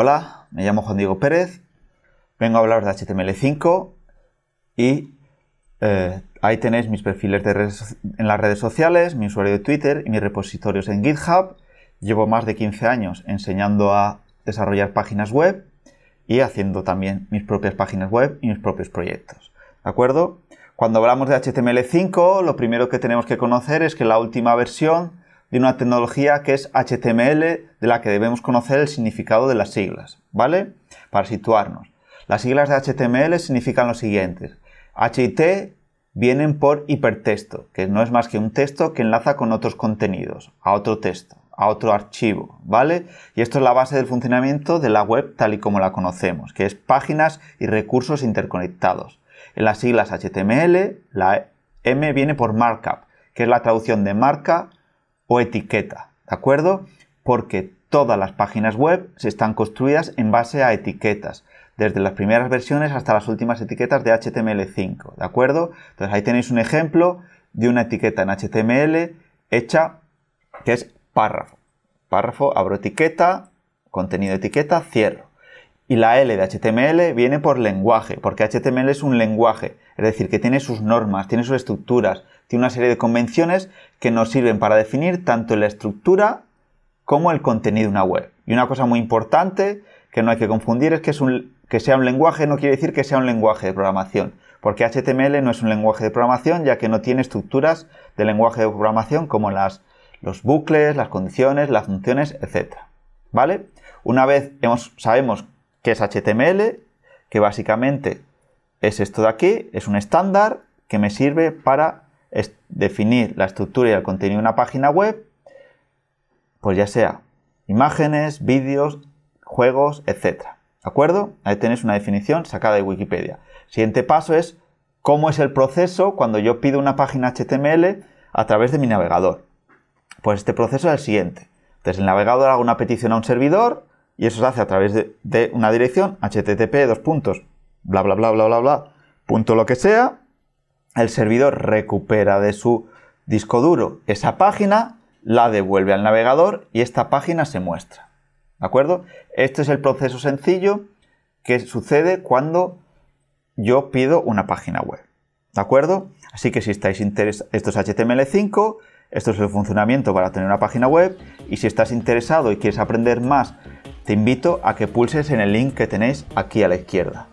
Hola, me llamo Juan Diego Pérez, vengo a hablar de HTML5 y eh, ahí tenéis mis perfiles en las redes sociales, mi usuario de Twitter y mis repositorios en GitHub. Llevo más de 15 años enseñando a desarrollar páginas web y haciendo también mis propias páginas web y mis propios proyectos. ¿De acuerdo? Cuando hablamos de HTML5, lo primero que tenemos que conocer es que la última versión de una tecnología que es HTML, de la que debemos conocer el significado de las siglas, ¿vale? Para situarnos. Las siglas de HTML significan lo siguiente. H y T vienen por hipertexto, que no es más que un texto que enlaza con otros contenidos, a otro texto, a otro archivo, ¿vale? Y esto es la base del funcionamiento de la web tal y como la conocemos, que es páginas y recursos interconectados. En las siglas HTML, la M viene por markup, que es la traducción de marca o etiqueta, ¿de acuerdo? Porque todas las páginas web se están construidas en base a etiquetas, desde las primeras versiones hasta las últimas etiquetas de HTML5, ¿de acuerdo? Entonces ahí tenéis un ejemplo de una etiqueta en HTML hecha que es párrafo. Párrafo, abro etiqueta, contenido etiqueta, cierro. Y la L de HTML viene por lenguaje, porque HTML es un lenguaje, es decir, que tiene sus normas, tiene sus estructuras, tiene una serie de convenciones que nos sirven para definir tanto la estructura como el contenido de una web. Y una cosa muy importante que no hay que confundir es que, es un, que sea un lenguaje no quiere decir que sea un lenguaje de programación, porque HTML no es un lenguaje de programación ya que no tiene estructuras de lenguaje de programación como las, los bucles, las condiciones, las funciones, etc. ¿Vale? Una vez hemos, sabemos que es HTML, que básicamente es esto de aquí, es un estándar que me sirve para definir la estructura y el contenido de una página web, pues ya sea imágenes, vídeos, juegos, etc. ¿De acuerdo? Ahí tenéis una definición sacada de Wikipedia. Siguiente paso es cómo es el proceso cuando yo pido una página HTML a través de mi navegador. Pues este proceso es el siguiente. desde el navegador hago una petición a un servidor, y eso se hace a través de, una dirección http dos puntos bla bla bla bla bla bla punto lo que sea el servidor recupera de su disco duro esa página la devuelve al navegador y esta página se muestra de acuerdo este es el proceso sencillo que sucede cuando yo pido una página web de acuerdo así que si estáis interesados esto es html5 esto es el funcionamiento para tener una página web y si estás interesado y quieres aprender más te invito a que pulses en el link que tenéis aquí a la izquierda.